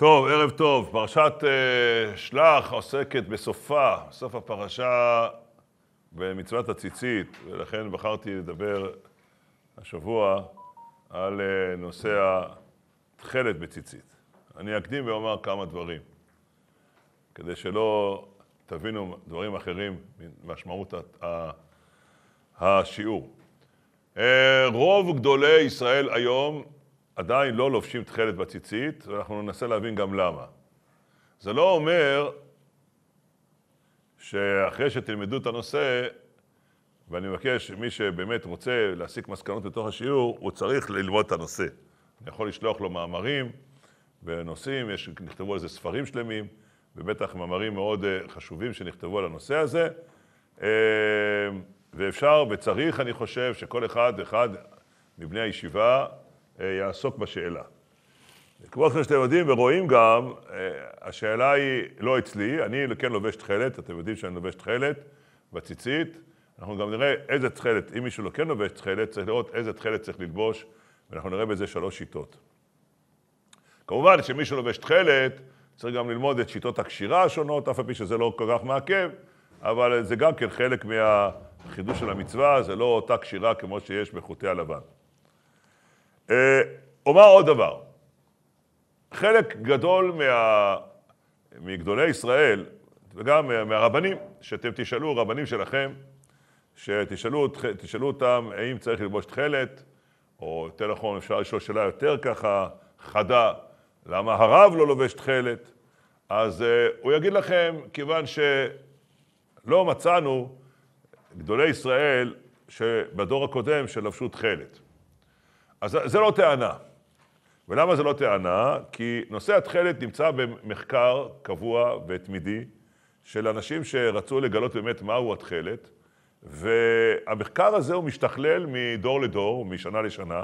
טוב, ערב טוב. פרשת אה, שלח עוסקת בסופה, סוף הפרשה במצוות הציצית, ולכן בחרתי לדבר השבוע על אה, נושא התכלת בציצית. אני אקדים ואומר כמה דברים, כדי שלא תבינו דברים אחרים ממשמעות השיעור. אה, רוב גדולי ישראל היום עדיין לא לובשים תכלת בציצית, ואנחנו ננסה להבין גם למה. זה לא אומר שאחרי שתלמדו את הנושא, ואני מבקש, מי שבאמת רוצה להסיק מסקנות בתוך השיעור, הוא צריך ללמוד את הנושא. אני יכול לשלוח לו מאמרים ונושאים, יש, נכתבו על זה ספרים שלמים, ובטח מאמרים מאוד אה, חשובים שנכתבו על הנושא הזה. אה, ואפשר וצריך, אני חושב, שכל אחד ואחד מבני הישיבה אה, יעסוק בשאלה. כמו שאתם יודעים ורואים גם, אה, השאלה היא לא אצלי, אני כן לובש תכלת, אתם יודעים שאני לובש תכלת בציצית, אנחנו גם נראה איזה תכלת, אם מישהו לא כן לובש תכלת, צריך לראות איזה תכלת צריך ללבוש, ואנחנו נראה בזה שלוש שיטות. כמובן שמי שלובש תכלת, צריך גם ללמוד את שיטות הקשירה השונות, אף על פי שזה לא כל כך מעכב, אבל זה גם כן חלק מהחידוש של המצווה, זה לא אותה קשירה כמו שיש בחוטי הלבן. אה, אומר עוד דבר. חלק גדול מה... מגדולי ישראל, וגם מהרבנים, שאתם תשאלו, רבנים שלכם, שתשאלו תשאלו אותם האם צריך ללבוש תכלת, או יותר נכון, אפשר לשאול שאלה יותר ככה חדה, למה הרב לא לובש תכלת? אז uh, הוא יגיד לכם, כיוון שלא מצאנו גדולי ישראל שבדור הקודם שלבשו תכלת. אז זה לא טענה. ולמה זה לא טענה? כי נושא התכלת נמצא במחקר קבוע ותמידי של אנשים שרצו לגלות באמת מהו התכלת, והמחקר הזה הוא משתכלל מדור לדור, משנה לשנה,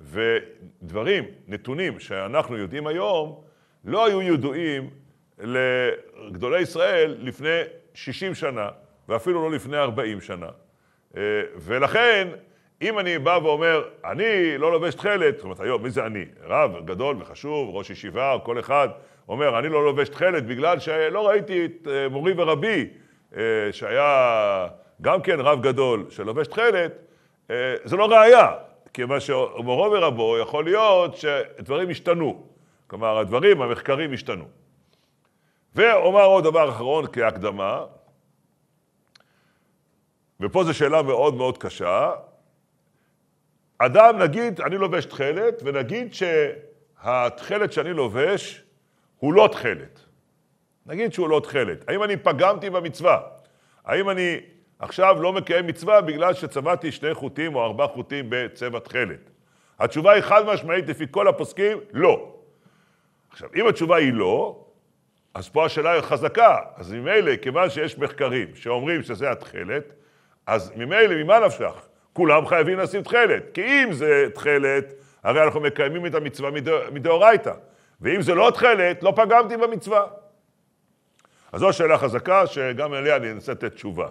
ודברים, נתונים שאנחנו יודעים היום, לא היו ידועים לגדולי ישראל לפני 60 שנה, ואפילו לא לפני 40 שנה. אה, ולכן, אם אני בא ואומר, אני לא לובש תכלת, זאת אומרת, היום, מי זה אני? רב גדול וחשוב, ראש ישיבה, או כל אחד אומר, אני לא לובש תכלת בגלל שלא ראיתי את אה, מורי ורבי, אה, שהיה גם כן רב גדול שלובש תכלת, אה, זה לא ראייה, כיוון שמורו ורבו יכול להיות שדברים השתנו. כלומר, הדברים, המחקרים השתנו. ואומר עוד דבר אחרון כהקדמה, ופה זו שאלה מאוד מאוד קשה, אדם, נגיד, אני לובש תכלת, ונגיד שהתכלת שאני לובש הוא לא תכלת. נגיד שהוא לא תכלת. האם אני פגמתי במצווה? האם אני עכשיו לא מקיים מצווה בגלל שצבעתי שני חוטים או ארבעה חוטים בצבע תכלת? התשובה היא חד משמעית לפי כל הפוסקים, לא. עכשיו, אם התשובה היא לא, אז פה השאלה היא חזקה. אז ממילא, כיוון שיש מחקרים שאומרים שזה התכלת, אז ממילא, ממה נפשך? כולם חייבים לשים תכלת. כי אם זה תכלת, הרי אנחנו מקיימים את המצווה מדאורייתא. ואם זה לא תכלת, לא פגמתי במצווה. אז זו שאלה חזקה, שגם אליה אני אנסה לתת תשובה.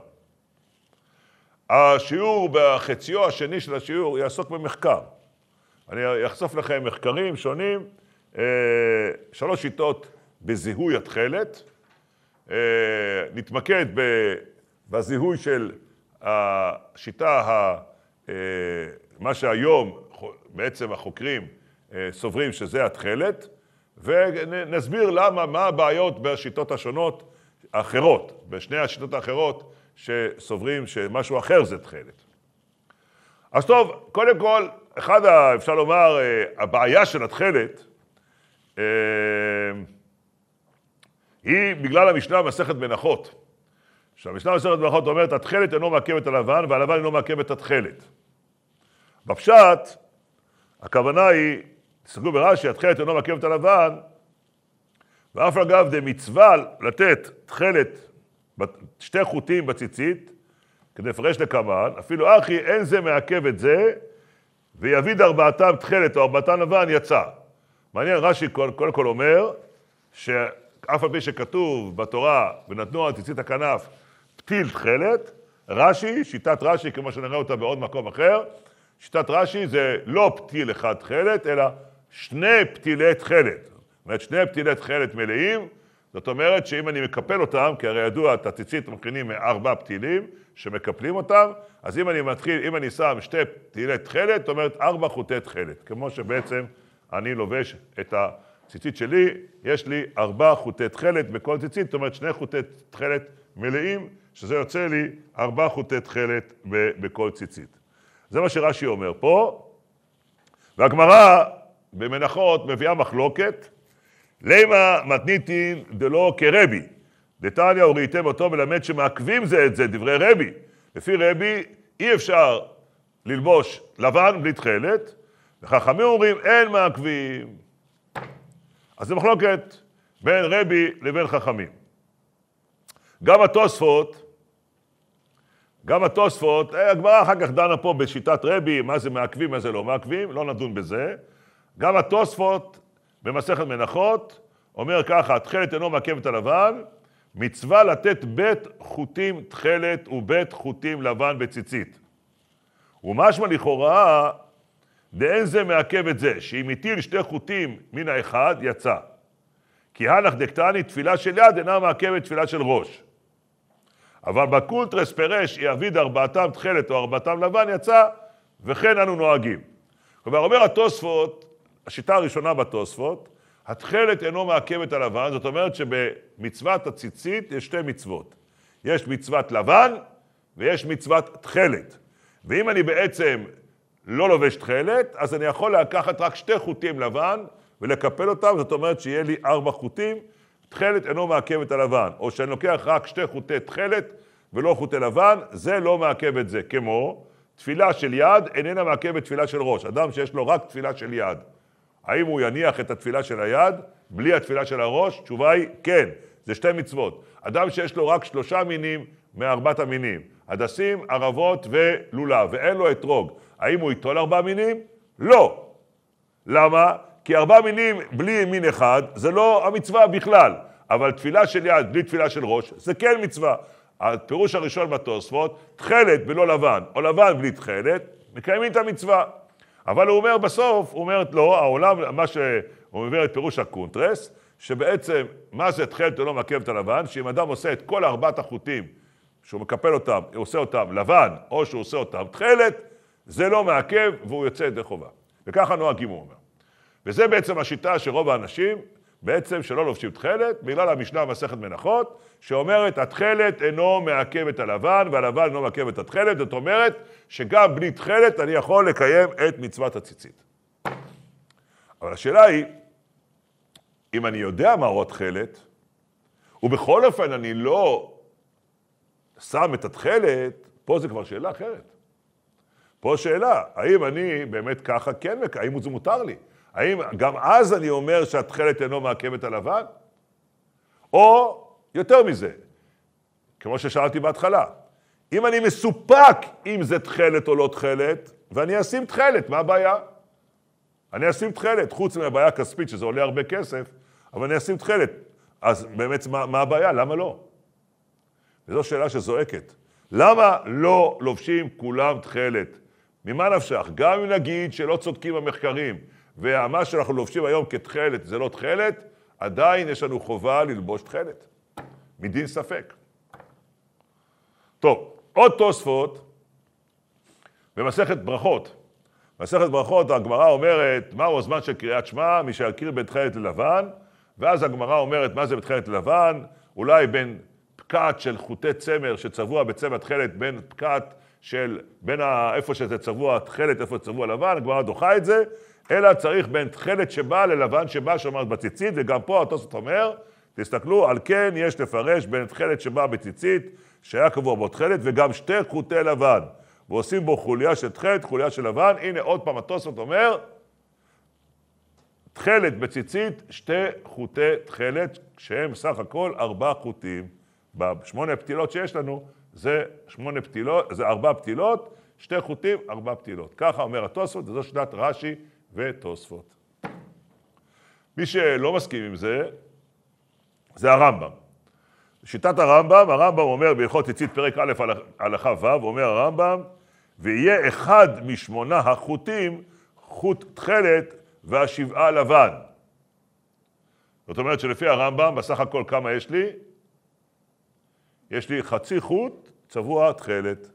השיעור בחציו השני של השיעור יעסוק במחקר. אני אחשוף לכם מחקרים שונים, אה, שלוש שיטות בזיהוי התכלת. אה, נתמקד בזיהוי של השיטה ה... אה, מה שהיום בעצם החוקרים אה, סוברים שזה התכלת, ונסביר למה, מה הבעיות בשיטות השונות האחרות, בשני השיטות האחרות שסוברים שמשהו אחר זה תכלת. אז טוב, קודם כל, אחד, ה, אפשר לומר, אה, הבעיה של התכלת היא בגלל המשנה במסכת מנחות. שהמשנה במסכת ברכות אומרת, התכלת אינו מעכב את הלבן, והלבן אינו מעכב את התכלת. בפשט, הכוונה היא, תסתכלו ברש"י, התכלת אינו מעכב את הלבן, ואף אגב, זה מצווה לתת תכלת, שתי חוטים בציצית, כדי לפרש לקמן, אפילו אחי, אין זה מעכב את זה, ויביד ארבעתם תכלת או ארבעתם לבן, יצא. מעניין, רש"י קודם כל, כל אומר, שאף על פי שכתוב בתורה, ונתנו על ציצית הכנף פתיל תכלת, רש"י, שיטת רש"י, כמו שנראה אותה בעוד מקום אחר, שיטת רש"י זה לא פתיל אחד תכלת, אלא שני פתילי תכלת. זאת אומרת, שני פתילי תכלת מלאים, זאת אומרת שאם אני מקפל אותם, כי הרי ידוע, את הציצית מכינים מארבע פתילים שמקפלים אותם, אז אם אני מתחיל, אם אני שם שתי פתילי תכלת, זאת אומרת ארבע חוטי תכלת. כמו שבעצם אני לובש את הציצית שלי, יש לי ארבע חוטי תכלת בכל ציצית, זאת אומרת שני חוטי תכלת מלאים. שזה יוצא לי ארבעה חוטי תכלת בכל ציצית. זה מה שרש"י אומר פה, והגמרא במנחות מביאה מחלוקת, לימה מתניתין דלא כרבי, דתניא וראיתם אותו מלמד שמעכבים זה את זה, דברי רבי. לפי רבי אי אפשר ללבוש לבן בלי תכלת, וחכמים אומרים אין מעכבים. אז זה מחלוקת בין רבי לבין חכמים. גם התוספות גם התוספות, אה, הגמרא אחר כך דנה פה בשיטת רבי, מה זה מעכבים, מה זה לא מעכבים, לא נדון בזה. גם התוספות במסכת מנחות אומר ככה, תכלת אינו מעכב את הלבן, מצווה לתת בית חוטים תכלת ובית חוטים לבן בציצית. ומשמע לכאורה, דאין זה מעכב את זה, שאם הטיל שתי חוטים מן האחד, יצא. כי הנח דקטני, תפילה של יד אינה מעכבת תפילה של ראש. אבל בקולטרס פרש יעביד ארבעתם תכלת או ארבעתם לבן יצא, וכן אנו נוהגים. כלומר, אומר התוספות, השיטה הראשונה בתוספות, התכלת אינו מעכב את הלבן, זאת אומרת שבמצוות הציצית יש שתי מצוות. יש מצוות לבן ויש מצוות תכלת. ואם אני בעצם לא לובש תכלת, אז אני יכול לקחת רק שתי חוטים לבן ולקפל אותם, זאת אומרת שיהיה לי ארבע חוטים, תכלת אינו מעכב את הלבן, או שאני לוקח רק שתי חוטי תכלת ולא חוטי לבן, זה לא מעכב את זה. כמו תפילה של יד איננה מעכבת תפילה של ראש. אדם שיש לו רק תפילה של יד, האם הוא יניח את התפילה של היד בלי התפילה של הראש? התשובה היא כן, זה שתי מצוות. אדם שיש לו רק שלושה מינים מארבעת המינים, הדסים, ערבות ולולב, ואין לו אתרוג, האם הוא יטול ארבעה מינים? לא. למה? כי ארבע מינים בלי מין אחד, זה לא המצווה בכלל. אבל תפילה של יד בלי תפילה של ראש, זה כן מצווה. הפירוש הראשון בתוספות, תכלת ולא לבן, או לבן בלי תכלת, מקיימים את המצווה. אבל הוא אומר בסוף, הוא אומר, לא, העולם, מה שהוא אומר את פירוש הקונטרס, שבעצם, מה זה תכלת ולא מעכב את הלבן? שאם אדם עושה את כל ארבעת החוטים, שהוא מקפל אותם, הוא עושה אותם לבן, או שהוא עושה אותם תכלת, זה לא מעכב והוא יוצא ידי חובה. וככה נוהגים, הוא אומר. וזה בעצם השיטה שרוב האנשים בעצם שלא לובשים תכלת, בגלל המשנה מסכת מנחות, שאומרת התכלת אינו מעכב את הלבן והלבן אינו מעכב את התכלת, זאת אומרת שגם בלי תכלת אני יכול לקיים את מצוות הציצית. אבל השאלה היא, אם אני יודע מה מהו התכלת, ובכל אופן אני לא שם את התכלת, פה זה כבר שאלה אחרת. פה שאלה, האם אני באמת ככה כן, האם זה מותר לי? האם גם אז אני אומר שהתכלת אינו מעכב את הלבן? או יותר מזה, כמו ששאלתי בהתחלה, אם אני מסופק אם זה תכלת או לא תכלת, ואני אשים תכלת, מה הבעיה? אני אשים תכלת, חוץ מהבעיה הכספית שזה עולה הרבה כסף, אבל אני אשים תכלת. אז באמת מה, מה הבעיה? למה לא? וזו שאלה שזועקת. למה לא לובשים כולם תכלת? ממה נפשך? גם אם נגיד שלא צודקים המחקרים, ומה שאנחנו לובשים היום כתכלת זה לא תכלת, עדיין יש לנו חובה ללבוש תכלת, מדין ספק. טוב, עוד תוספות במסכת ברכות. במסכת ברכות, הגמרא אומרת, מהו הזמן של קריאת שמע, מי שיכיר בין תכלת ללבן, ואז הגמרא אומרת, מה זה בין תכלת ללבן, אולי בין פקת של חוטי צמר שצבוע בצבע תכלת, בין פקת של, בין ה, איפה שזה צבוע תכלת, איפה שצבוע לבן, הגמרא דוחה את זה, אלא צריך בין תכלת שבא ללבן שבא שאומרת בציצית, וגם פה התוספות אומר, תסתכלו, על כן יש לפרש בין תכלת שבא בציצית, שהיה קבוע בו תכלת, וגם שתי חוטי לבן, ועושים בו חוליה של תכלת, חוליה של לבן, הנה עוד פעם התוספות אומר, תכלת בציצית, שתי חוטי תכלת, שהם סך הכל ארבע חוטים. בשמונה פתילות שיש לנו, זה שמונה פתילות, זה ארבע פתילות, שתי חוטים, ארבע פתילות. ככה אומר התוספות, וזו שנת רש"י ותוספות. מי שלא מסכים עם זה, זה הרמב"ם. שיטת הרמב"ם, הרמב"ם אומר בהלכות הציד פרק א' הלכה ו', אומר הרמב"ם, ויהיה אחד משמונה החוטים, חוט תכלת והשבעה לבן. זאת אומרת שלפי הרמב"ם, בסך הכל כמה יש לי? יש לי חצי חוט צבוע תכלת.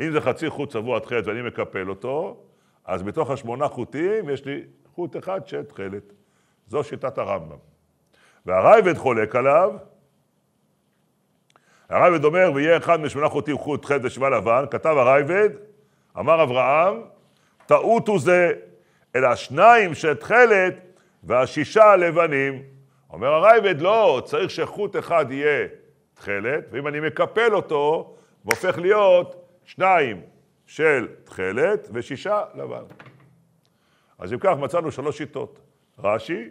אם זה חצי חוט צבוע תכלת ואני מקפל אותו, אז מתוך השמונה חוטים יש לי חוט אחד שתכלת. זו שיטת הרמב"ם. והרייבד חולק עליו, הרייבד אומר, ויהיה אחד משמונה חוטים חוט תכלת ושבע לבן, כתב הרייבד, אמר אברהם, טעות הוא זה, אלא השניים שתכלת והשישה לבנים. אומר הרייבד, לא, צריך שחוט אחד יהיה תכלת, ואם אני מקפל אותו, והופך להיות שניים, של תכלת ושישה לבן. אז אם כך מצאנו שלוש שיטות, רש"י,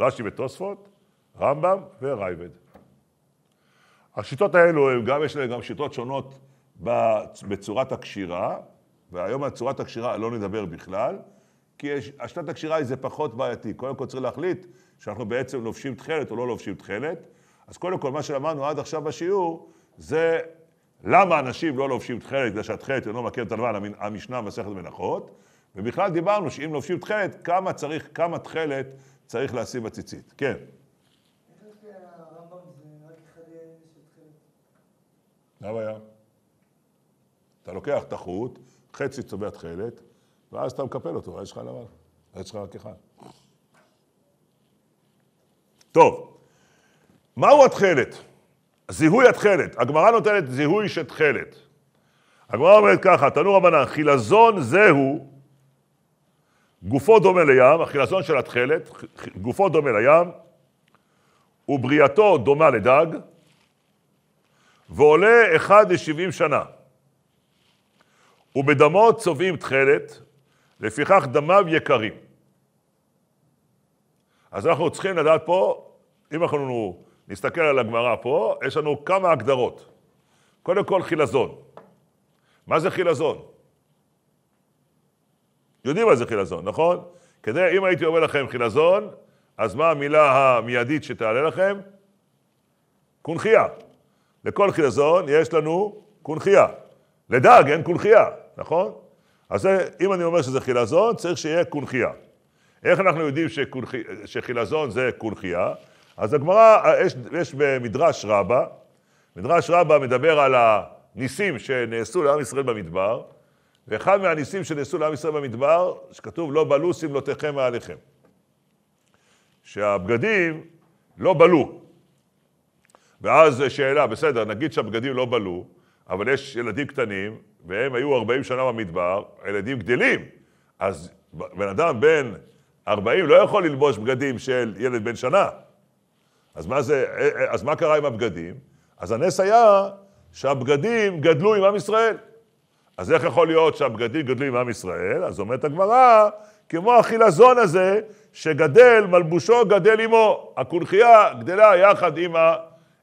רש"י ותוספות, רמב"ם ורייבד. השיטות האלו, גם יש להן גם שיטות שונות בצורת הקשירה, והיום על צורת הקשירה לא נדבר בכלל, כי השיטת הקשירה היא זה פחות בעייתי. קודם כל צריך להחליט שאנחנו בעצם לובשים תכלת או לא לובשים תכלת. אז קודם כל, מה שלמדנו עד עכשיו בשיעור, זה למה אנשים לא לובשים תכלת? בגלל שהתכלת אינו מכיר את הלבן, המשנה מסכת מנחות. ובכלל דיברנו שאם לובשים תכלת, כמה צריך, כמה תכלת צריך להשים בציצית. כן. מה הבעיה? אתה לוקח את החוט, חצי צובע תכלת, ואז אתה מקפל אותו, ואז יש לך לבן, ואז יש לך רק אחד. טוב, מהו התכלת? זיהוי התכלת, הגמרא נותנת זיהוי של תכלת. הגמרא אומרת ככה, תנו רבנן, חילזון זהו, גופו דומה לים, החילזון של התכלת, גופו דומה לים, ובריאתו דומה לדג, ועולה אחד לשבעים שנה. ובדמו צובעים תכלת, לפיכך דמיו יקרים. אז אנחנו צריכים לדעת פה, אם אנחנו נראו, נסתכל על הגמרא פה, יש לנו כמה הגדרות. קודם כל חילזון. מה זה חילזון? יודעים מה זה חילזון, נכון? כדי, אם הייתי אומר לכם חילזון, אז מה המילה המיידית שתעלה לכם? קונכייה. לכל חילזון יש לנו קונכייה. לדג אין קונכייה, נכון? אז זה, אם אני אומר שזה חילזון, צריך שיהיה קונכייה. איך אנחנו יודעים שקונח... שחילזון זה קונכייה? אז הגמרא, אה, יש, יש במדרש רבה, מדרש רבה מדבר על הניסים שנעשו לעם ישראל במדבר, ואחד מהניסים שנעשו לעם ישראל במדבר, שכתוב לא בלו שמלותיכם מעליכם. שהבגדים לא בלו. ואז שאלה, בסדר, נגיד שהבגדים לא בלו, אבל יש ילדים קטנים, והם היו 40 שנה במדבר, הילדים גדלים, אז בן אדם בן 40 לא יכול ללבוש בגדים של ילד בן שנה. אז מה, זה, אה, אה, אז מה קרה עם הבגדים? אז הנס היה שהבגדים גדלו עם עם ישראל. אז איך יכול להיות שהבגדים גדלו עם עם ישראל? אז אומרת הגמרא, כמו החילזון הזה, שגדל, מלבושו גדל עמו. הקונכייה גדלה יחד עם, ה,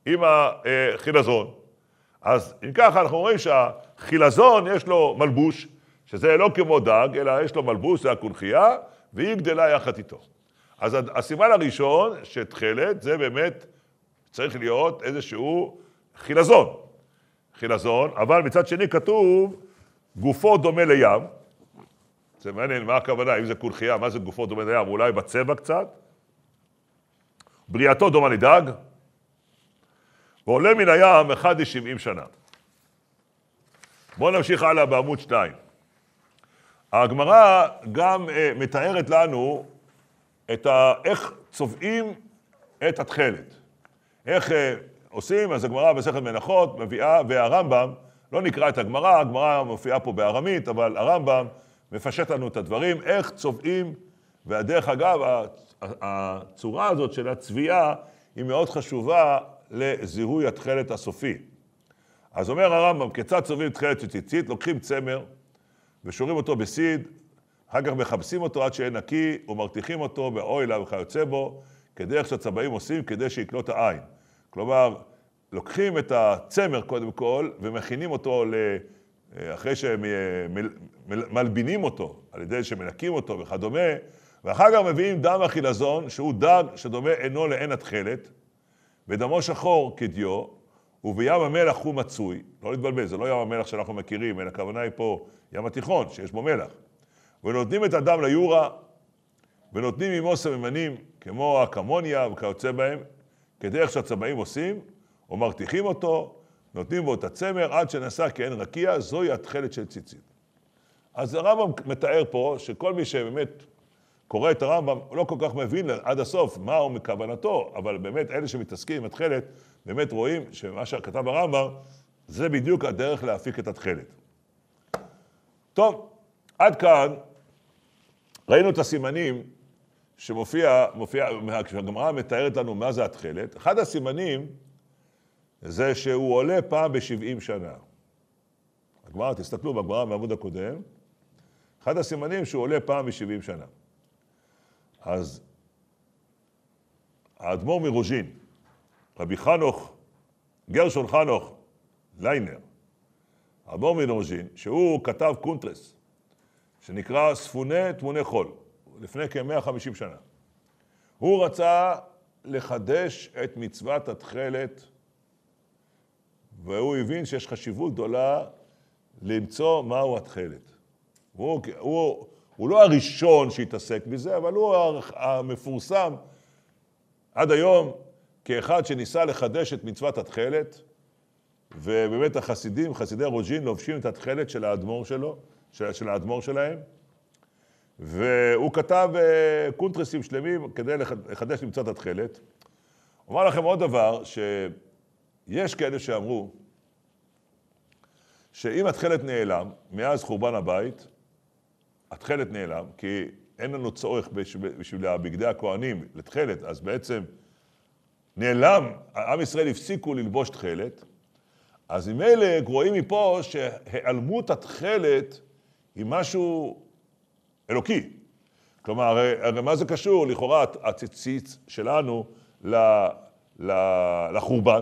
עם החילזון. אה, אז אם ככה, אנחנו רואים שהחילזון יש לו מלבוש, שזה לא כמו דג, אלא יש לו מלבוש, זה הקונכייה, והיא גדלה יחד איתו. אז הסימן הראשון, שתכלת, זה באמת צריך להיות איזשהו חילזון. חילזון, אבל מצד שני כתוב, גופו דומה לים. זה מעניין, מה הכוונה, אם זה קונחייה, מה זה גופו דומה לים? אולי בצבע קצת? בריאתו דומה לדג, ועולה מן הים אחד לשבעים שנה. בואו נמשיך הלאה בעמוד 2. הגמרא גם אה, מתארת לנו את ה... איך צובעים את התכלת. איך אה, עושים, אז הגמרא בסכת מנחות מביאה, והרמב"ם, לא נקרא את הגמרא, הגמרא מופיעה פה בארמית, אבל הרמב"ם מפשט לנו את הדברים, איך צובעים, ודרך אגב, הצורה הזאת של הצביעה היא מאוד חשובה לזיהוי התכלת הסופי. אז אומר הרמב"ם, כיצד צובעים תכלת של ציצית? לוקחים צמר ושורים אותו בסיד אחר כך מכבסים אותו עד שיהיה נקי, ומרתיחים אותו באוהלה וכיוצא בו, כדרך שהצבעים עושים כדי שיקלוט העין. כלומר, לוקחים את הצמר קודם כל, ומכינים אותו ל... אה, אחרי שמלבינים אה, אותו, על ידי שמנקים אותו וכדומה, ואחר כך מביאים דם החילזון, שהוא דם שדומה עינו לעין התכלת, ודמו שחור כדיו, ובים המלח הוא מצוי. לא להתבלבל, זה לא ים המלח שאנחנו מכירים, אלא הכוונה היא פה ים התיכון, שיש בו מלח. ונותנים את הדם ליורה, ונותנים עמו סממנים כמו הקמוניה וכיוצא בהם, כדרך שהצבעים עושים, או מרתיחים אותו, נותנים בו את הצמר עד שנעשה כעין רקיע, זוהי התכלת של ציצית. אז הרמב"ם מתאר פה שכל מי שבאמת קורא את הרמב"ם, לא כל כך מבין עד הסוף מה הוא מכוונתו, אבל באמת אלה שמתעסקים עם התכלת, באמת רואים שמה שכתב הרמב"ם, זה בדיוק הדרך להפיק את התכלת. טוב, עד כאן ראינו את הסימנים שמופיע, מופיע, הגמרא מתארת לנו מה זה התכלת, אחד הסימנים זה שהוא עולה פעם ב-70 שנה. הגמרא, תסתכלו בגמרא מהעמוד הקודם, אחד הסימנים שהוא עולה פעם ב-70 שנה. אז האדמו"ר מרוז'ין, רבי חנוך, גרשון חנוך ליינר, האדמו"ר מרוז'ין, שהוא כתב קונטרס, שנקרא ספוני טמוני חול, לפני כ-150 שנה. הוא רצה לחדש את מצוות התכלת, והוא הבין שיש חשיבות גדולה למצוא מהו התכלת. הוא, הוא, הוא לא הראשון שהתעסק בזה, אבל הוא המפורסם עד היום כאחד שניסה לחדש את מצוות התכלת, ובאמת החסידים, חסידי רוג'ין, לובשים את התכלת של האדמו"ר שלו. של, של האדמו"ר שלהם, והוא כתב אה, קונטרסים שלמים כדי לחדש למצוא את התכלת. אומר לכם עוד דבר, שיש כאלה שאמרו שאם התכלת נעלם, מאז חורבן הבית, התכלת נעלם, כי אין לנו צורך בשביל בגדי הכוהנים לתכלת, אז בעצם נעלם, עם ישראל הפסיקו ללבוש תכלת, אז ממילא רואים מפה שהיעלמות התכלת היא משהו אלוקי. כלומר, הרי הרי מה זה קשור, לכאורה, הציץ שלנו ל, ל, לחורבן?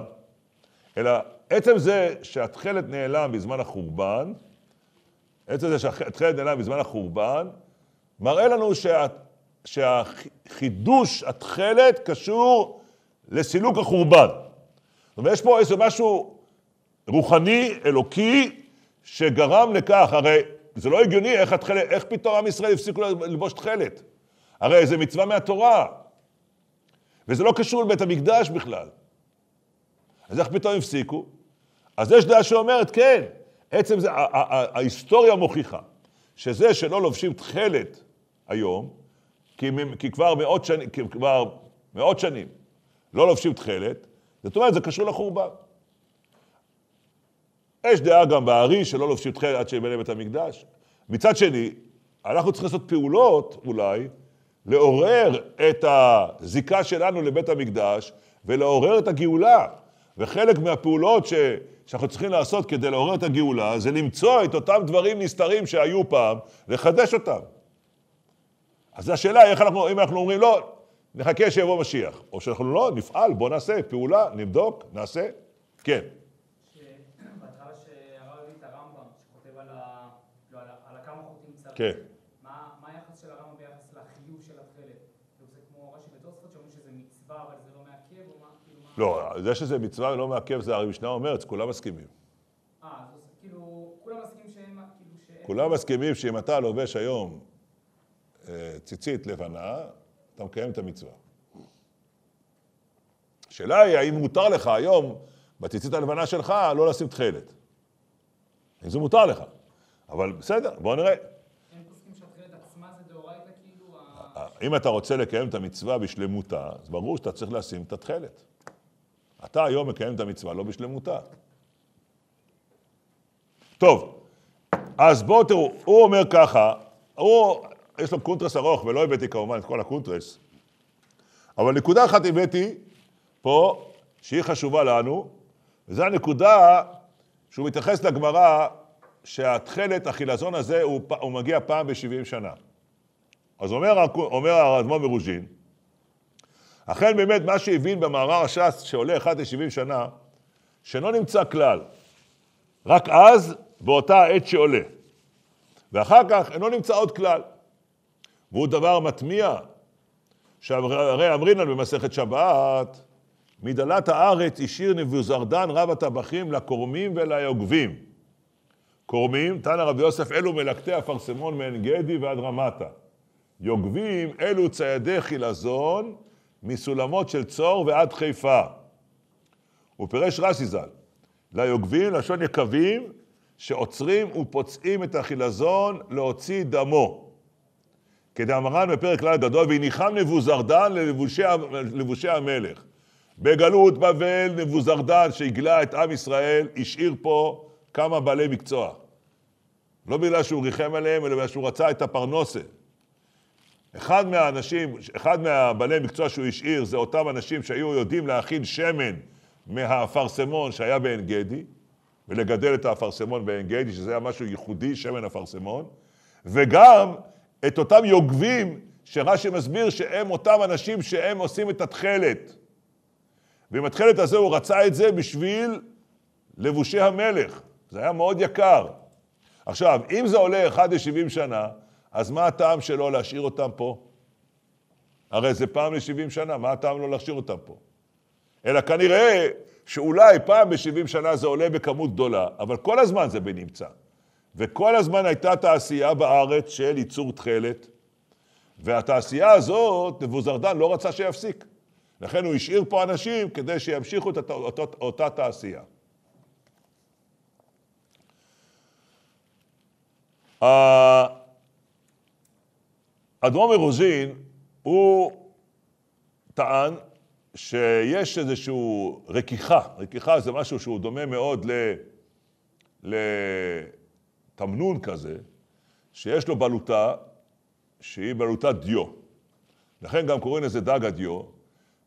אלא עצם זה שהתכלת נעלם בזמן החורבן, עצם זה שהתכלת נעלם בזמן החורבן, מראה לנו שה, שהחידוש התכלת קשור לסילוק החורבן. זאת אומרת, יש פה איזה משהו רוחני, אלוקי, שגרם לכך, הרי זה לא הגיוני איך, התחל... איך פתאום עם ישראל הפסיקו ללבוש תכלת. הרי זה מצווה מהתורה. וזה לא קשור לבית המקדש בכלל. אז איך פתאום הפסיקו? אז יש דעה שאומרת, כן, עצם זה, ההיסטוריה מוכיחה שזה שלא לובשים תכלת היום, כי, כי כבר, מאות שנים, כבר מאות שנים לא לובשים תכלת, זאת אומרת, זה קשור לחורבן. יש דעה גם בארי שלא לובשים תכלת עד שיבנה בית המקדש. מצד שני, אנחנו צריכים לעשות פעולות, אולי, לעורר את הזיקה שלנו לבית המקדש ולעורר את הגאולה. וחלק מהפעולות ש... שאנחנו צריכים לעשות כדי לעורר את הגאולה, זה למצוא את אותם דברים נסתרים שהיו פעם, לחדש אותם. אז השאלה איך אנחנו, אם אנחנו אומרים, לא, נחכה שיבוא משיח, או שאנחנו לא, נפעל, בוא נעשה פעולה, נבדוק, נעשה, כן. כן. מה היחס של הרמב"ם ביחס לחיוב של התכלת? כאילו, זה כמו רש"י בתוספות שאומרים שזה מצווה אבל זה לא מעכב או כאילו, מה? לא, זה שזה מצווה ולא מעכב זה הרי משנה אומרת, כולם מסכימים. אה, אז כאילו, כולם מסכימים שהם, כאילו ש... כולם מסכימים שאם אתה לובש היום אה, ציצית לבנה, אתה מקיים את המצווה. השאלה היא האם מותר לך היום, בציצית הלבנה שלך, לא לשים תכלת. אם זה מותר לך. אבל בסדר, בואו נראה. אם אתה רוצה לקיים את המצווה בשלמותה, אז ברור שאתה צריך לשים את התכלת. אתה היום מקיים את המצווה לא בשלמותה. טוב, אז בואו תראו, הוא אומר ככה, הוא, יש לו קונטרס ארוך, ולא הבאתי כמובן את כל הקונטרס, אבל נקודה אחת הבאתי פה, שהיא חשובה לנו, וזו הנקודה שהוא מתייחס לגמרא שהתכלת, החילזון הזה, הוא, הוא מגיע פעם ב-70 שנה. אז אומר, אומר האדמו"ר מרוז'ין, אכן באמת מה שהבין במאמר הש"ס שעולה אחת ל-70 שנה, שלא נמצא כלל, רק אז, באותה העת שעולה. ואחר כך אינו נמצא עוד כלל. והוא דבר מתמיע, שהרי אמרינן במסכת שבת, מדלת הארץ השאיר נבוזרדן רב הטבחים לקורמים וליוגבים. קורמים, תנא רבי יוסף, אלו מלקטי אפרסמון מעין גדי ועד רמתה. יוגבים אלו ציידי חילזון מסולמות של צור ועד חיפה. הוא פירש רש"י ז"ל, ליוגבים, לשון יקבים, שעוצרים ופוצעים את החילזון להוציא דמו. כדאמרן בפרק כלל גדול, והניחם נבוזרדן ללבושי המלך. בגלות בבל נבוזרדן שהגלה את עם ישראל, השאיר פה כמה בעלי מקצוע. לא בגלל שהוא ריחם עליהם, אלא בגלל שהוא רצה את הפרנוסה. אחד מהאנשים, אחד מהבעלי מקצוע שהוא השאיר, זה אותם אנשים שהיו יודעים להכין שמן מהאפרסמון שהיה בעין גדי, ולגדל את האפרסמון בעין גדי, שזה היה משהו ייחודי, שמן אפרסמון, וגם את אותם יוגבים שרש"י מסביר שהם אותם אנשים שהם עושים את התכלת. ועם התכלת הזה הוא רצה את זה בשביל לבושי המלך. זה היה מאוד יקר. עכשיו, אם זה עולה 1 ל-70 שנה, אז מה הטעם שלו להשאיר אותם פה? הרי זה פעם ל-70 שנה, מה הטעם לא להשאיר אותם פה? אלא כנראה שאולי פעם ב-70 שנה זה עולה בכמות גדולה, אבל כל הזמן זה בנמצא. וכל הזמן הייתה תעשייה בארץ של ייצור תכלת, והתעשייה הזאת, נבוזרדן לא רצה שיפסיק. לכן הוא השאיר פה אנשים כדי שימשיכו את אותה, אותה, אותה תעשייה. Uh, אדמו"ר מרוז'ין, הוא טען שיש איזושהי רכיכה, רכיכה זה משהו שהוא דומה מאוד לתמנון כזה, שיש לו בלוטה שהיא בלוטת דיו. לכן גם קוראים לזה דג הדיו,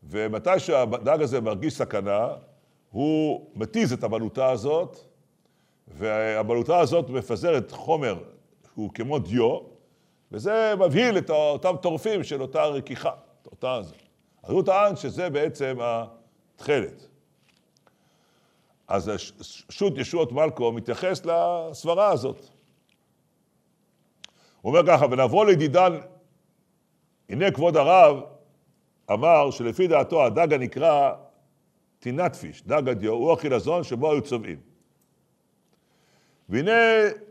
ומתי שהדג הזה מרגיש סכנה, הוא מתיז את הבלוטה הזאת, והבלוטה הזאת מפזרת חומר שהוא כמו דיו, וזה מבהיל את אותם טורפים של אותה רכיכה, אותה זה. אז הוא טען שזה בעצם התכלת. אז שו"ת ישועות מלכו מתייחס לסברה הזאת. הוא אומר ככה, ונבוא לידידן, הנה כבוד הרב אמר שלפי דעתו הדג הנקרא טינטפיש, דג הדיו, הוא החילזון שבו היו צובעים. והנה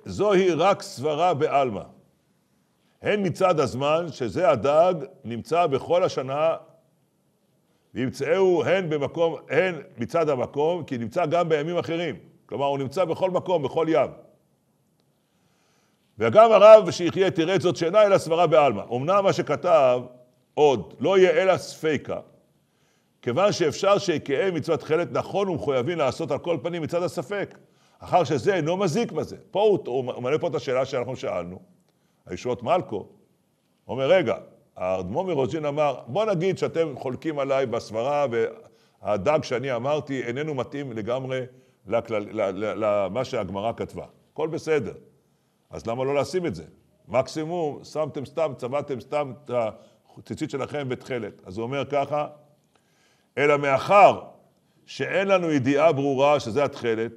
זוהי רק סברה בעלמא. הן מצד הזמן שזה הדג נמצא בכל השנה, וימצאהו הן במקום, הן מצד המקום, כי נמצא גם בימים אחרים. כלומר, הוא נמצא בכל מקום, בכל ים. וגם הרב שיחיה תראה את זאת שאינה אלא סברה בעלמא. אמנם מה שכתב עוד לא יהיה אלא ספיקה, כיוון שאפשר שיקיים מצוות חלת נכון ומחויבים לעשות על כל פנים מצד הספק, אחר שזה אינו מזיק בזה. פה הוא, הוא מעלה פה את השאלה שאנחנו שאלנו. הישועות מלכו, אומר, רגע, האדמו"ר מרוז'ין אמר, בוא נגיד שאתם חולקים עליי בסברה והדג שאני אמרתי איננו מתאים לגמרי למה שהגמרא כתבה. הכל בסדר. אז למה לא לשים את זה? מקסימום, שמתם סתם, צבעתם סתם את הציצית שלכם בתכלת. אז הוא אומר ככה, אלא מאחר שאין לנו ידיעה ברורה שזה התכלת,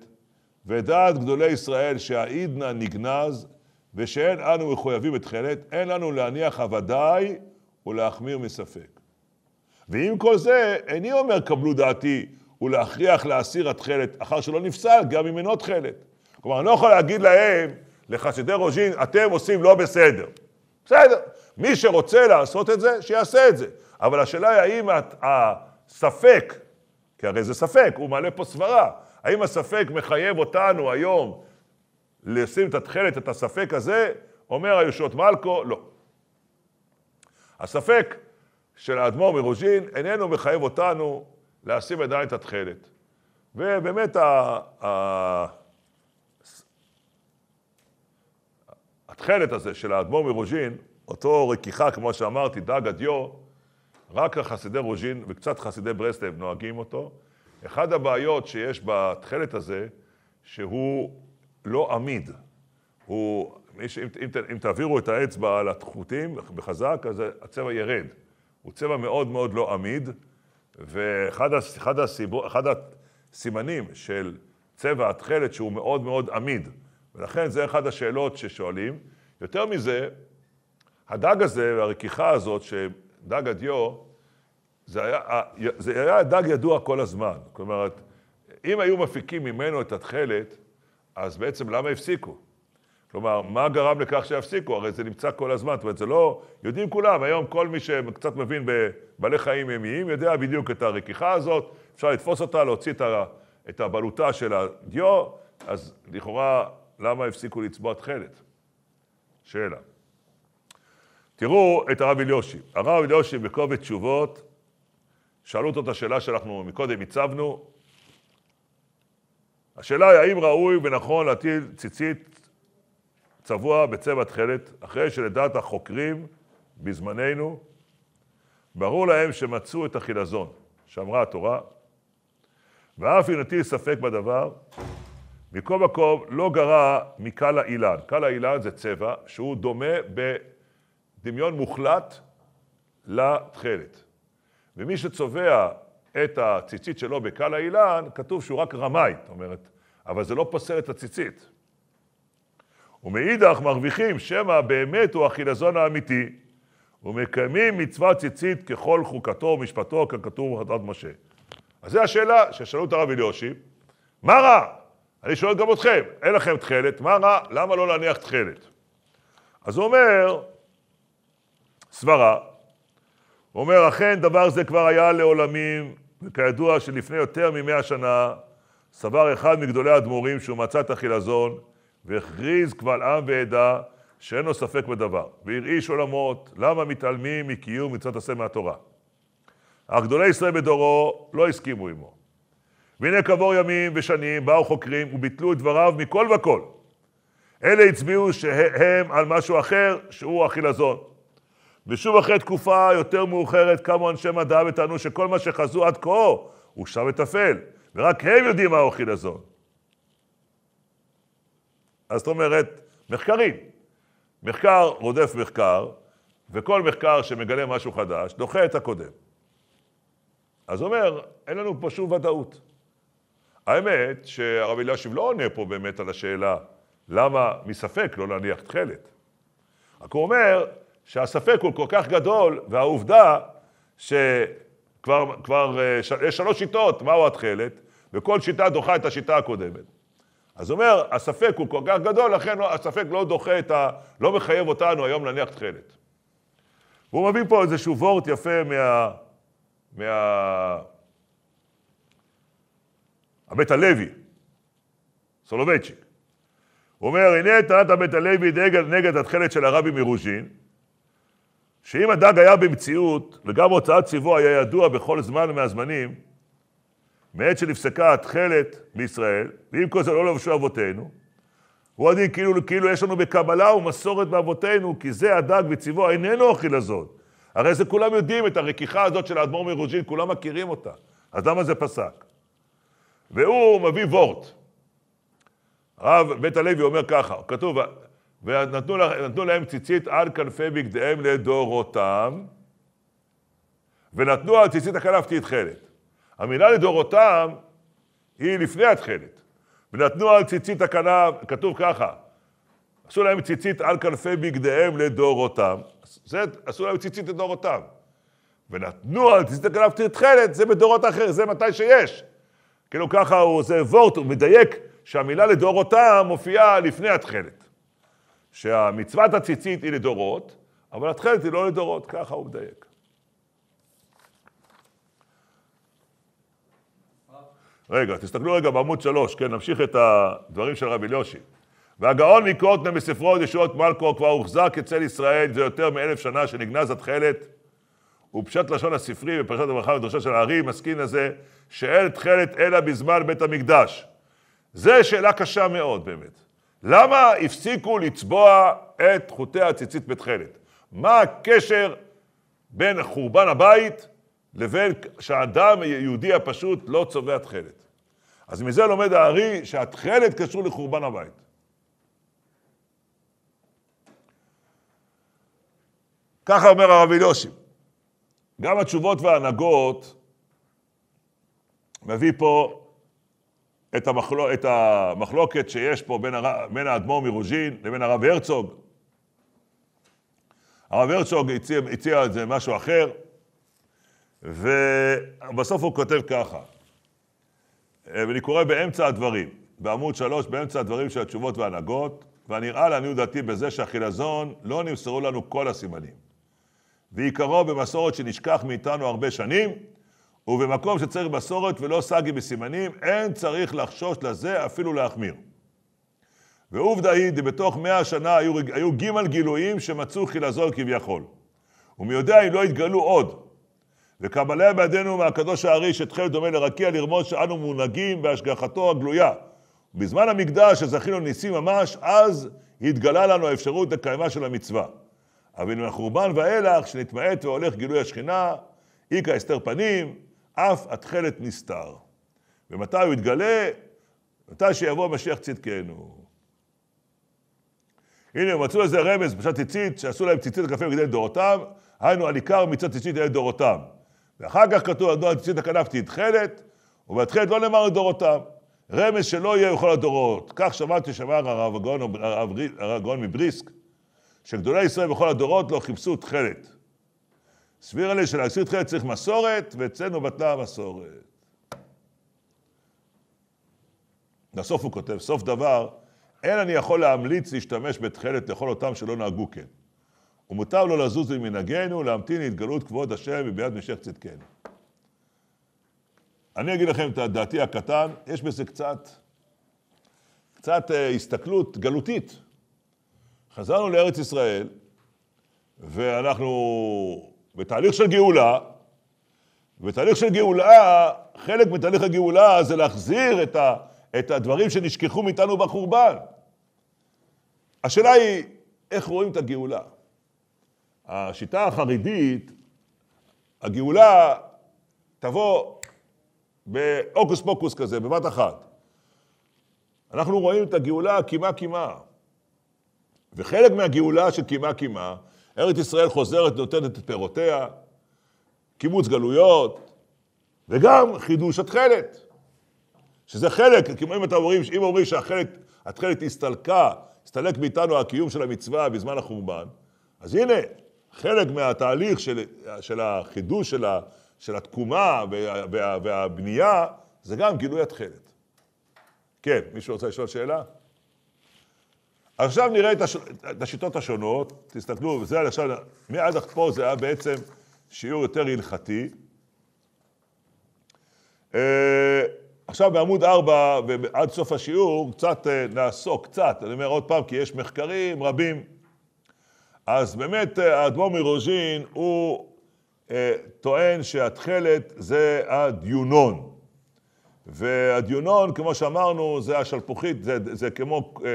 ודעת גדולי ישראל שהעידנא נגנז, ושאין אנו מחויבים בתכלת, אין לנו להניח הוודאי ולהחמיר מספק. ועם כל זה, איני אומר קבלו דעתי ולהכריח להסיר התכלת, אחר שלא נפסל, גם אם אינו תכלת. כלומר, אני לא יכול להגיד להם, לחסידי רוז'ין, אתם עושים לא בסדר. בסדר, מי שרוצה לעשות את זה, שיעשה את זה. אבל השאלה היא האם הספק, כי הרי זה ספק, הוא מעלה פה סברה, האם הספק מחייב אותנו היום לשים את התכלת, את הספק הזה, אומר היושעות מלכו, לא. הספק של האדמו"ר מרוז'ין איננו מחייב אותנו לשים עדיין את התכלת. ובאמת ה... ה... התכלת הזה של האדמו"ר מרוז'ין, אותו רכיכה, כמו שאמרתי, דג הדיו, רק החסידי רוז'ין וקצת חסידי ברסלב נוהגים אותו. אחד הבעיות שיש בתכלת הזה, שהוא לא עמיד. הוא, אם, אם, אם תעבירו את האצבע על התחותים בחזק, אז הצבע ירד. הוא צבע מאוד מאוד לא עמיד, ואחד אחד הסיבור, אחד הסימנים של צבע התכלת שהוא מאוד מאוד עמיד. ולכן זה אחת השאלות ששואלים. יותר מזה, הדג הזה והרכיכה הזאת, שדג הדיו, זה היה, זה היה דג ידוע כל הזמן. כלומר, אם היו מפיקים ממנו את התכלת, אז בעצם למה הפסיקו? כלומר, מה גרם לכך שיפסיקו? הרי זה נמצא כל הזמן, זאת אומרת, זה לא... יודעים כולם, היום כל מי שקצת מבין בבעלי חיים ימיים יודע בדיוק את הרכיכה הזאת, אפשר לתפוס אותה, להוציא את, ה... את הבלוטה של הדיו, אז לכאורה, למה הפסיקו לצבוע תכלת? שאלה. תראו את הרב אליושי. הרב אליושי בקובץ תשובות, שאלו אותו את השאלה שאנחנו מקודם הצבנו, השאלה היא האם ראוי ונכון להטיל ציצית צבוע בצבע תכלת, אחרי שלדעת החוקרים בזמננו, ברור להם שמצאו את החילזון, שאמרה התורה, ואף אם נטיל ספק בדבר, מכל מקום לא גרע מקל האילן. קל האילן זה צבע שהוא דומה בדמיון מוחלט לתכלת. ומי שצובע את הציצית שלו בקל האילן, כתוב שהוא רק רמאי, זאת אומרת, אבל זה לא פוסל את הציצית. ומאידך מרוויחים שמא באמת הוא החילזון האמיתי, ומקיימים מצוות ציצית ככל חוקתו ומשפטו, ככתוב בחדרת משה. אז זו השאלה ששאלו את הרב אליושי, מה רע? אני שואל גם אתכם, אין לכם תכלת, מה רע? למה לא להניח תכלת? אז הוא אומר, סברה, הוא אומר, אכן דבר זה כבר היה לעולמים, וכידוע שלפני יותר ממאה שנה סבר אחד מגדולי האדמו"רים שהוא מצא את החילזון, והכריז קבל עם ועדה שאין לו ספק בדבר, והרעיש עולמות, למה מתעלמים מקיום מצוות עשה מהתורה. אך גדולי ישראל בדורו לא הסכימו עמו. והנה כעבור ימים ושנים באו חוקרים וביטלו את דבריו מכל וכל. אלה הצביעו שהם על משהו אחר, שהוא החילזון. ושוב אחרי תקופה יותר מאוחרת קמו אנשי מדע וטענו שכל מה שחזו עד כה הוא שם וטפל, ורק הם יודעים מה אוכל הזון. אז זאת אומרת, מחקרים. מחקר רודף מחקר, וכל מחקר שמגלה משהו חדש דוחה את הקודם. אז אומר, אין לנו פה שום ודאות. האמת שהרב אלישיב לא עונה פה באמת על השאלה למה מספק לא להניח תכלת. רק הוא אומר, שהספק הוא כל כך גדול, והעובדה שכבר כבר, אה, ש... יש שלוש שיטות מהו התכלת, וכל שיטה דוחה את השיטה הקודמת. אז אומר, הספק הוא כל כך גדול, לכן לא, הספק לא דוחה את ה... לא מחייב אותנו היום להניח תכלת. והוא מביא פה איזשהו וורט יפה מה... מה... הבית הלוי, סולובייצ'יק. הוא אומר, הנה טענת הבית הלוי נגד, נגד התכלת של הרבי מרוז'ין, שאם הדג היה במציאות, וגם הוצאת ציבו היה ידוע בכל זמן מהזמנים, מעת שנפסקה התכלת בישראל, ואם כל זה לא לבשו אבותינו, הוא עדין כאילו, כאילו יש לנו בקבלה ומסורת באבותינו, כי זה הדג וציבו איננו אוכל הזאת. הרי זה כולם יודעים, את הרכיכה הזאת של האדמו"ר מרוז'ין, כולם מכירים אותה. אז למה זה פסק? והוא מביא וורט. הרב בית הלוי אומר ככה, כתוב, ונתנו להם ציצית על כנפי בגדיהם לדורותם, ונתנו על ציצית הכנף תתכלת. המילה לדורותם היא לפני התכלת. ונתנו על ציצית הכנף, כתוב ככה, עשו להם ציצית על כנפי בגדיהם לדורותם, זה, עשו להם ציצית לדורותם. ונתנו על ציצית הכנף תתכלת, זה בדורות אחרים, זה מתי שיש. כאילו ככה הוא עושה וורט, הוא מדייק שהמילה לדורותם מופיעה לפני התכלת. שהמצוות הציצית היא לדורות, אבל התכלת היא לא לדורות, ככה הוא מדייק. רגע, תסתכלו רגע בעמוד שלוש, כן, נמשיך את הדברים של רבי אליושי. והגאון מקוטנה בספרו ישועות מלכו כבר הוחזק אצל ישראל זה יותר מאלף שנה שנגנז התכלת, ופשט לשון הספרי בפרשת הברכה ודרשה של הארי מסכין לזה שאין תכלת אלא בזמן בית המקדש. זו שאלה קשה מאוד באמת. למה הפסיקו לצבוע את חוטי הציצית בתכלת? מה הקשר בין חורבן הבית לבין שהאדם היהודי הפשוט לא צובע תכלת? אז מזה לומד הארי שהתכלת קשור לחורבן הבית. ככה אומר הרב אליושי. גם התשובות וההנהגות מביא פה את, המחלוק, את המחלוקת שיש פה בין, הר... בין האדמו"ר מרוז'ין לבין הרב הרצוג. הרב הרצוג הציע, הציע את זה משהו אחר, ובסוף הוא כותב ככה, ואני קורא באמצע הדברים, בעמוד 3, באמצע הדברים של התשובות וההנהגות, והנראה לעניות דעתי בזה שהחילזון לא נמסרו לנו כל הסימנים. ועיקרו במסורת שנשכח מאיתנו הרבה שנים, ובמקום שצריך מסורת ולא סגי בסימנים, אין צריך לחשוש לזה אפילו להחמיר. ועובדא היא דבתוך מאה שנה היו, היו גימל גילויים שמצאו חילזון כביכול. ומי יודע אם לא יתגלו עוד. וקבליה בידינו מהקדוש הארי שתכלת דומה לרקיע לרמוז שאנו מונהגים בהשגחתו הגלויה. בזמן המקדש שזכינו ניסים ממש, אז התגלה לנו האפשרות לקיימה של המצווה. אבל עם החורבן ואילך, שנתמעט והולך גילוי השכינה, איכא הסתר פנים, אף התכלת נסתר. ומתי הוא יתגלה? מתי שיבוא משיח צדקנו. הנה, הם מצאו איזה רמז בשעת ציצית, שעשו להם ציצית הקפה בגדי דורותם, היינו על עיקר מצד ציצית על דורותם. ואחר כך כתוב, אדון הציצית הכנפתי תכלת, ובתכלת לא נאמר לדורותם. רמז שלא יהיה בכל הדורות. כך שמעתי שאמר הרב הגאון מבריסק, שגדולי ישראל בכל הדורות לא חיפשו תכלת. סביר לי שלהסיר תחילה צריך מסורת, ואצלנו בטלה המסורת. בסוף הוא כותב, סוף דבר, אין אני יכול להמליץ להשתמש בתכלת לכל אותם שלא נהגו כן. ומוטב לו לזוז ממנהגנו, להמתין להתגלות כבוד השם וביד משך צדקנו. אני אגיד לכם את דעתי הקטן, יש בזה קצת, קצת אה, הסתכלות גלותית. חזרנו לארץ ישראל, ואנחנו בתהליך של גאולה, בתהליך של גאולה, חלק מתהליך הגאולה זה להחזיר את, ה, את הדברים שנשכחו מאיתנו בחורבן. השאלה היא, איך רואים את הגאולה? השיטה החרדית, הגאולה תבוא באוקוס פוקוס כזה, בבת אחת. אנחנו רואים את הגאולה קימה קימה. וחלק מהגאולה של קימה קימה ארץ ישראל חוזרת, נותנת את פירותיה, קיבוץ גלויות, וגם חידוש התכלת, שזה חלק, כמו אם אתם אומרים, אם אומרים שהחלק, התכלת הסתלקה, הסתלק מאיתנו הקיום של המצווה בזמן החורבן, אז הנה, חלק מהתהליך של, של החידוש, של, ה, של התקומה וה, וה, והבנייה, זה גם גילוי התכלת. כן, מישהו רוצה לשאול שאלה? עכשיו נראה את, הש... את השיטות השונות, תסתכלו, זה עכשיו, מעד פה זה היה בעצם שיעור יותר הלכתי. אה, עכשיו בעמוד 4 ועד סוף השיעור, קצת אה, נעסוק, קצת, אני אומר עוד פעם, כי יש מחקרים רבים. אז באמת אה, האדמו"ר מרוז'ין הוא אה, טוען שהתכלת זה הדיונון. והדיונון, כמו שאמרנו, זה השלפוחית, זה, זה כמו... אה,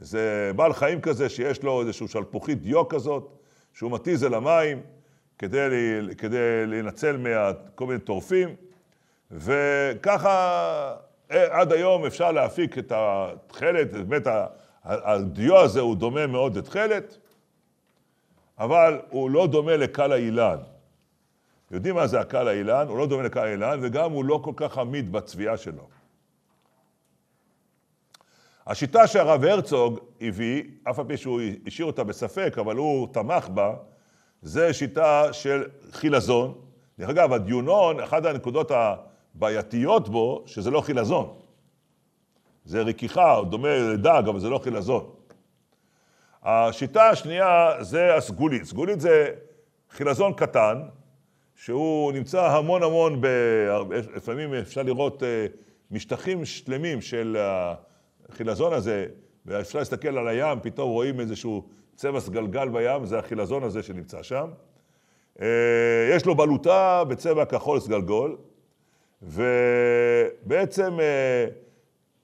זה בעל חיים כזה שיש לו איזושהי שלפוחית דיו כזאת, שהוא מתיז אל המים כדי, כדי להינצל מכל מיני טורפים, וככה אה, עד היום אפשר להפיק את התכלת, באמת הדיו הזה הוא דומה מאוד לתכלת, אבל הוא לא דומה לקל האילן. יודעים מה זה הקל האילן? הוא לא דומה לקל האילן, וגם הוא לא כל כך עמיד בצביעה שלו. השיטה שהרב הרצוג הביא, אף על פי שהוא השאיר אותה בספק, אבל הוא תמך בה, זה שיטה של חילזון. דרך אגב, הדיונון, אחת הנקודות הבעייתיות בו, שזה לא חילזון. זה רכיכה, דומה לדג, אבל זה לא חילזון. השיטה השנייה זה הסגולית. סגולית זה חילזון קטן, שהוא נמצא המון המון, ב... לפעמים אפשר לראות אה, משטחים שלמים של... אה, החילזון הזה, ואפשר להסתכל על הים, פתאום רואים איזשהו צבע סגלגל בים, זה החילזון הזה שנמצא שם. אה, יש לו בלוטה בצבע כחול סגלגול, ובעצם אה,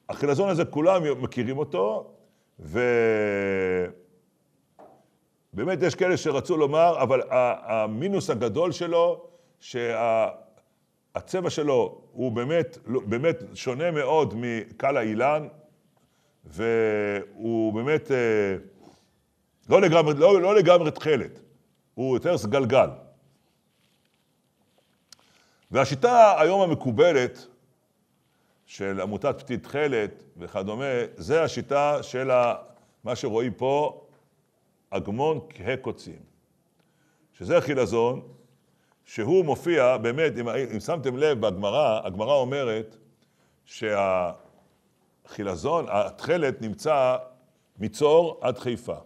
החילזון הזה, כולם מכירים אותו, ובאמת יש כאלה שרצו לומר, אבל המינוס הגדול שלו, שהצבע שלו הוא באמת, באמת שונה מאוד מקל האילן, והוא באמת אה, לא לגמרי, לא, לא לגמרי תכלת, הוא יותר סגלגל. והשיטה היום המקובלת של עמותת פתית תכלת וכדומה, זה השיטה של ה, מה שרואים פה, אגמון כהה קוצים. שזה חילזון, שהוא מופיע, באמת, אם, אם שמתם לב בגמרא, הגמרא אומרת שה... החילזון, התכלת, נמצא מצור עד חיפה.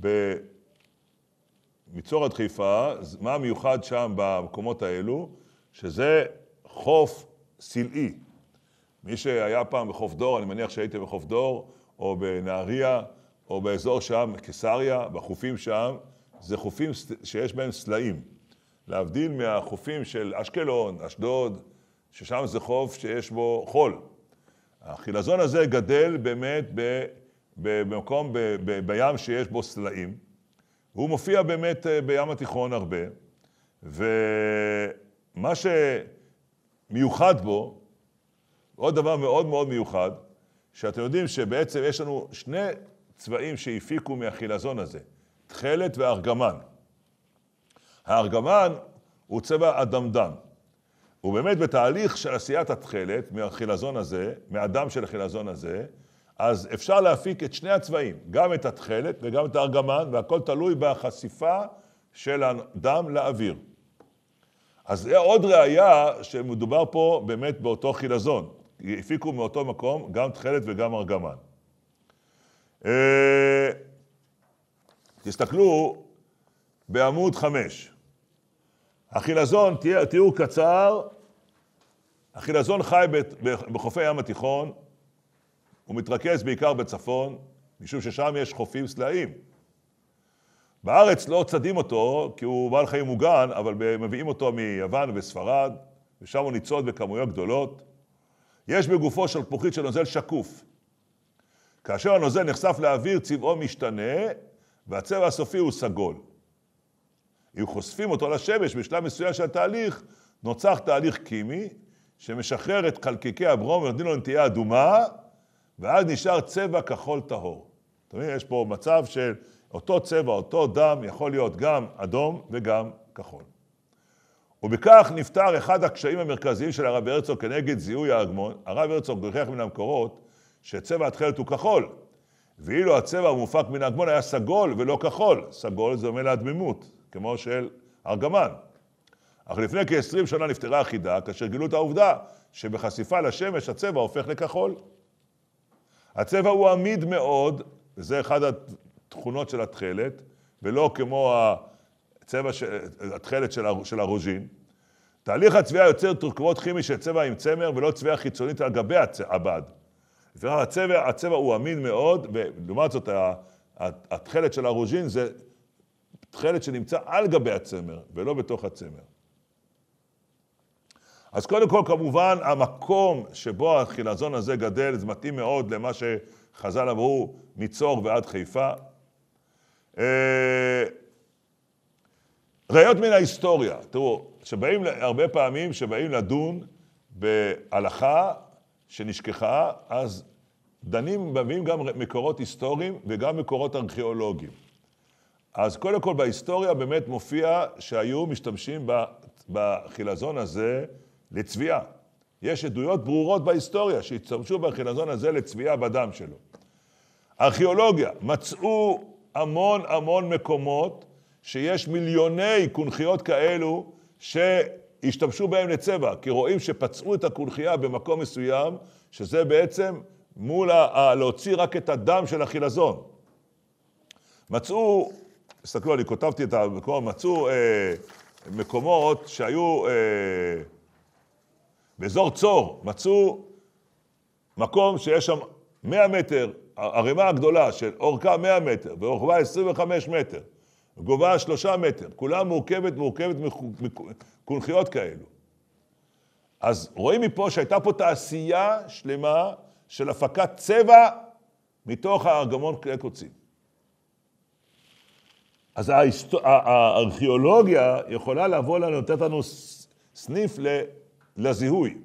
במצור עד חיפה, מה המיוחד שם במקומות האלו? שזה חוף סלעי. מי שהיה פעם בחוף דור, אני מניח שהייתם בחוף דור, או בנהריה, או באזור שם, קיסריה, בחופים שם, זה חופים שיש בהם סלעים. להבדיל מהחופים של אשקלון, אשדוד, ששם זה חוף שיש בו חול. החילזון הזה גדל באמת במקום, בים שיש בו סלעים. הוא מופיע באמת אה, בים התיכון הרבה, ומה שמיוחד בו, עוד דבר מאוד מאוד מיוחד, שאתם יודעים שבעצם יש לנו שני צבעים שהפיקו מהחילזון הזה, תכלת וארגמן. הארגמן הוא צבע אדמדם. הוא באמת בתהליך של עשיית התכלת מהחילזון הזה, מהדם של החילזון הזה, אז אפשר להפיק את שני הצבעים, גם את התכלת וגם את הארגמן, והכל תלוי בחשיפה של הדם לאוויר. אז זה עוד ראייה שמדובר פה באמת באותו חילזון. הפיקו מאותו מקום גם תכלת וגם ארגמן. אה, תסתכלו בעמוד 5, החילזון, תיאור קצר, החילזון חי בחופי הים התיכון, הוא מתרכז בעיקר בצפון, משום ששם יש חופים סלעים. בארץ לא צדים אותו, כי הוא בעל חיים מוגן, אבל מביאים אותו מיוון וספרד, ושם הוא ניצוד בכמויות גדולות. יש בגופו של פוחית של נוזל שקוף. כאשר הנוזל נחשף לאוויר, צבעו משתנה, והצבע הסופי הוא סגול. אם חושפים אותו לשמש בשלב מסוים של התהליך, נוצר תהליך כימי שמשחרר את חלקיקי הברום ונותנים לו נטייה אדומה, ואז נשאר צבע כחול טהור. אתם מבינים, יש פה מצב של אותו צבע, אותו דם, יכול להיות גם אדום וגם כחול. ובכך נפתר אחד הקשיים המרכזיים של הרב הרצוג כנגד זיהוי ההגמון. הרב הרצוג הוכיח מן המקורות שצבע התכלת הוא כחול, ואילו הצבע המופק מן ההגמון היה סגול ולא כחול. סגול זה אומר להדמימות, כמו של ארגמן. אך לפני כ-20 שנה נפטרה החידה, כאשר גילו את העובדה שבחשיפה לשמש הצבע הופך לכחול. הצבע הוא עמיד מאוד, וזה אחת התכונות של התכלת, ולא כמו הצבע, של, התכלת של, של הרוז'ין. תהליך הצביעה יוצר תורכבות כימי של צבע עם צמר, ולא צביעה חיצונית על גבי הבד. לפיכך הצבע, הצבע הוא עמיד מאוד, ולעומת זאת התכלת של הרוז'ין זה תכלת שנמצא על גבי הצמר, ולא בתוך הצמר. אז קודם כל, כמובן, המקום שבו החילזון הזה גדל, זה מתאים מאוד למה שחז"ל אמרו, מצור ועד חיפה. אה, ראיות מן ההיסטוריה, תראו, שבאים, הרבה פעמים שבאים לדון בהלכה שנשכחה, אז דנים, מביאים גם מקורות היסטוריים וגם מקורות ארכיאולוגיים. אז קודם כל בהיסטוריה באמת מופיע שהיו משתמשים בחילזון הזה לצביעה. יש עדויות ברורות בהיסטוריה שהשתמשו בחילזון הזה לצביעה בדם שלו. ארכיאולוגיה, מצאו המון המון מקומות שיש מיליוני קונכיות כאלו שהשתמשו בהם לצבע, כי רואים שפצעו את הקונכייה במקום מסוים, שזה בעצם מול ה... להוציא רק את הדם של החילזון. מצאו תסתכלו, אני כותבתי את המקום, מצאו אה, מקומות שהיו, אה, באזור צור, מצאו מקום שיש שם 100 מטר, ערימה גדולה של אורכה 100 מטר ורוחבה 25 מטר, גובה 3 מטר, כולה מורכבת, מורכבת מקונכיות כאלו. אז רואים מפה שהייתה פה תעשייה שלמה של הפקת צבע מתוך הארגמון קוצים. אז ההיסט... הארכיאולוגיה יכולה לבוא לנו, לתת לנו סניף לזיהוי.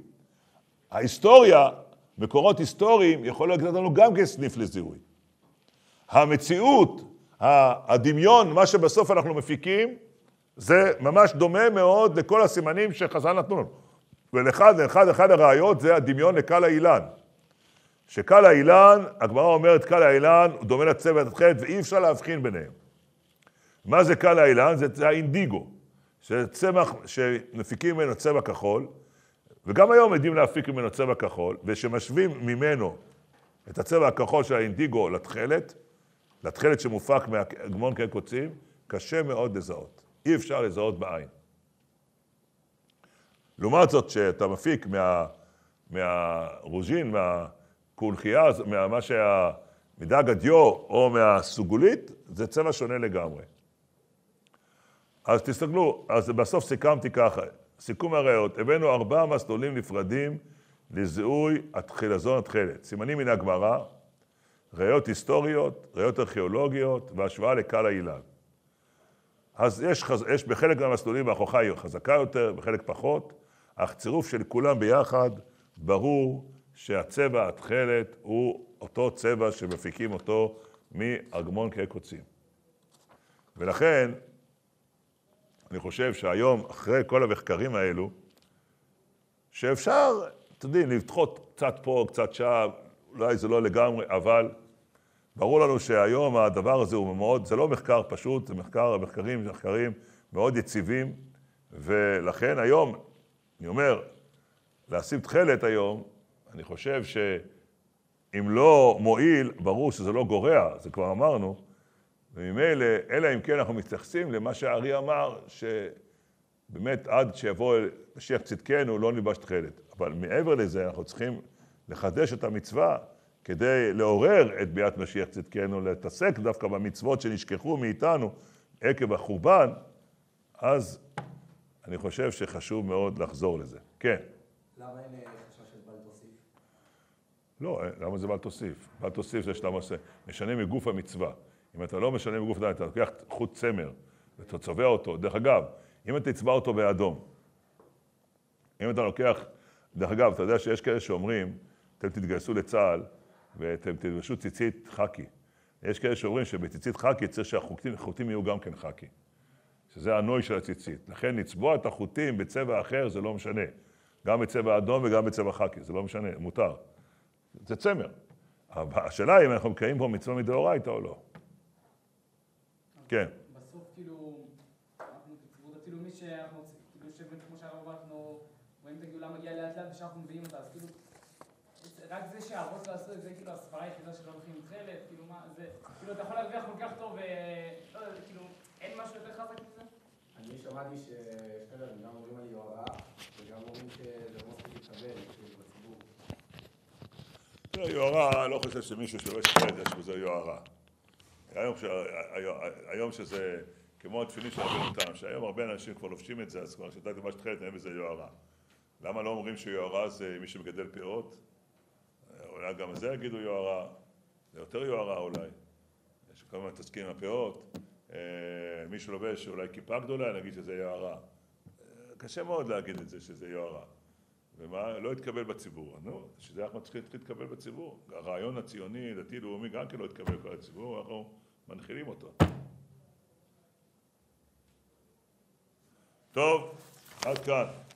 ההיסטוריה, מקורות היסטוריים, יכולה לתת לנו גם כן סניף לזיהוי. המציאות, הדמיון, מה שבסוף אנחנו מפיקים, זה ממש דומה מאוד לכל הסימנים שחז"ל נתנו לנו. ולאחד, אחד, אחד הראיות זה הדמיון לקל האילן. שקל האילן, הגמרא אומרת קל האילן, הוא דומה לצוות ח' ואי אפשר להבחין ביניהם. מה זה קל האילן? זה האינדיגו, שצמח, שמפיקים ממנו צבע כחול, וגם היום יודעים להפיק ממנו צבע כחול, ושמשווים ממנו את הצבע הכחול של האינדיגו לתכלת, לתכלת שמופק מהגמון כקוצים, כן קשה מאוד לזהות. אי אפשר לזהות בעין. לעומת זאת, שאתה מפיק מה, מהרוז'ין, מהקונכייה, מה, מה שה... מדג הדיו או מהסוגולית, זה צבע שונה לגמרי. אז תסתכלו, אז בסוף סיכמתי ככה, סיכום הראיות, הבאנו ארבעה מסלולים נפרדים לזיהוי התחילזון התכלת. סימנים מן הגמרא, ראיות היסטוריות, ראיות ארכיאולוגיות והשוואה לקהל האילן. אז יש, יש בחלק מהמסלולים ההוכחה היא חזקה יותר, בחלק פחות, אך צירוף של כולם ביחד, ברור שהצבע התכלת הוא אותו צבע שמפיקים אותו מארגמון כעקוצים. ולכן, אני חושב שהיום, אחרי כל המחקרים האלו, שאפשר, אתם יודעים, לדחות קצת פה, קצת שם, אולי זה לא לגמרי, אבל ברור לנו שהיום הדבר הזה הוא מאוד, זה לא מחקר פשוט, זה מחקר, המחקרים זה מחקרים מאוד יציבים, ולכן היום, אני אומר, להשים תכלת היום, אני חושב שאם לא מועיל, ברור שזה לא גורע, זה כבר אמרנו, וממילא, אלא אם כן אנחנו מתייחסים למה שהארי אמר, שבאמת עד שיבוא משיח צדקנו לא נלבש תכלת. אבל מעבר לזה, אנחנו צריכים לחדש את המצווה כדי לעורר את ביאת משיח צדקנו, להתעסק דווקא במצוות שנשכחו מאיתנו עקב החורבן, אז אני חושב שחשוב מאוד לחזור לזה. כן. למה אין אה, חשש של בל תוסיף? לא, אה, למה זה בל תוסיף? בל תוסיף זה שאתה משנה מגוף המצווה. אם אתה לא משנה בגוף דם, אתה לוקח חוט צמר, ואתה צובע אותו, דרך אגב, אם אתה תצבע אותו באדום, אם אתה לוקח, דרך אגב, אתה יודע שיש כאלה שאומרים, אתם תתגייסו לצה"ל ואתם תלבשו ציצית חאקי. יש כאלה שאומרים שבציצית חאקי צריך שהחוטים יהיו גם כן חאקי, שזה הנוי של הציצית. לכן לצבוע את החוטים בצבע אחר זה לא משנה. גם בצבע אדום וגם בצבע חאקי, זה לא משנה, מותר. זה צמר. השאלה היא אם אנחנו מקיים פה מצווה מדאורייתא או לא. כן. בסוף כאילו, אנחנו תקראו כאילו מי שאנחנו, כאילו שבן כמו שהרב אמר, אנחנו רואים את הגאולה מגיעה לאט לאט ושאנחנו מביאים אותה, אז כאילו, רק זה שהאבות לא עשו את זה, כאילו הסברה היחידה שלא הולכים עם חלק, כאילו מה, זה, כאילו אתה יכול להרוויח כל כך טוב, ולא אה, יודע, כאילו, אין משהו יותר חזק מזה? אני שמעתי ששני דברים, גם אומרים על יוהרה, וגם אומרים שזה לא מספיק להתקבל, כאילו, בציבור. יוהרה, לא חושב שמישהו שלא יש את זה יוהרה. היום, היום, היום שזה כמו התפילין של הבן אדם, שהיום הרבה אנשים כבר לובשים את זה, אז כבר שתת דבש תכלת אין בזה יוהרה. למה לא אומרים שיוהרה זה מי שמגדל פירות? אולי גם זה יגידו יוהרה, זה יותר יוהרה אולי. יש כל מיני מתעסקים עם הפירות, אה, מי שלובש אולי כיפה גדולה, נגיד שזה יוהרה. קשה מאוד להגיד את זה שזה יוהרה. ומה לא התקבל בציבור. נו, שזה אנחנו צריכים להתקבל בציבור. הרעיון הציוני, דתי, לאומי, גם כן לא התקבל בציבור. אנחנו מנחילים אותו. טוב, עד כאן.